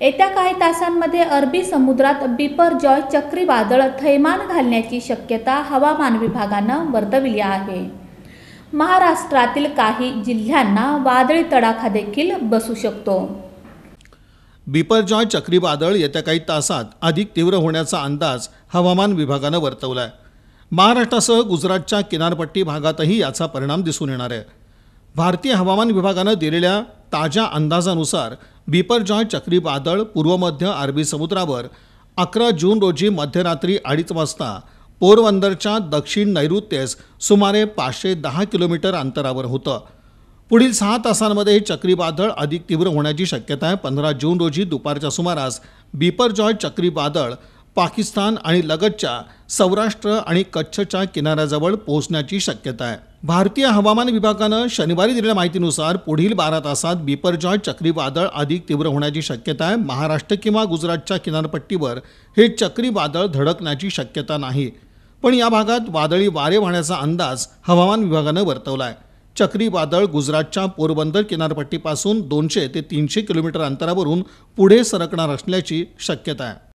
येत्या काही तासांमध्ये अरबी समुद्रात बिपर जॉय चक्रीवादळ थैमान घालण्याची शक्यता हवामान विभागानं वर्तविली आहे महाराष्ट्रातील काही जिल्ह्यांना वादळी तडाखा देखील बसू शकतो बिपर जॉय चक्रीवादळ येत्या काही तासात अधिक तीव्र होण्याचा अंदाज हवामान विभागानं वर्तवला आहे महाराष्ट्रासह गुजरातच्या किनारपट्टी भागातही याचा परिणाम दिसून येणार आहे भारतीय हवामान विभागानं दिलेल्या ताज्या अंदाजानुसार बिपरजॉय चक्रीवादळ पूर्व मध्य अरबी समुद्रावर अकरा जून रोजी मध्यरात्री अडीच वाजता पोरबंदरच्या दक्षिण नैऋत्येस सुमारे पाचशे दहा किलोमीटर अंतरावर होतं पुढील सहा तासांमध्ये हे चक्रीवादळ अधिक तीव्र होण्याची शक्यता आहे पंधरा जून रोजी दुपारच्या सुमारास बिपरजॉय चक्रीवादळ पाकिस्तान आणि लगतच्या सौराष्ट्र आणि कच्छच्या किनाऱ्याजवळ पोहोचण्याची शक्यता आहे भारतीय हवामान विभागानं शनिवारी दिलेल्या माहितीनुसार पुढील बारा तासात बिपरजॉय चक्रीवादळ अधिक तीव्र होण्याची शक्यता आहे महाराष्ट्र किंवा गुजरातच्या किनारपट्टीवर हे चक्रीवादळ धडकण्याची शक्यता नाही पण या भागात वादळी वारे वाहण्याचा अंदाज हवामान विभागानं वर्तवला आहे चक्रीवादळ गुजरातच्या पोरबंदर किनारपट्टीपासून दोनशे ते तीनशे किलोमीटर अंतरावरून पुढे सरकणार असल्याची शक्यता आहे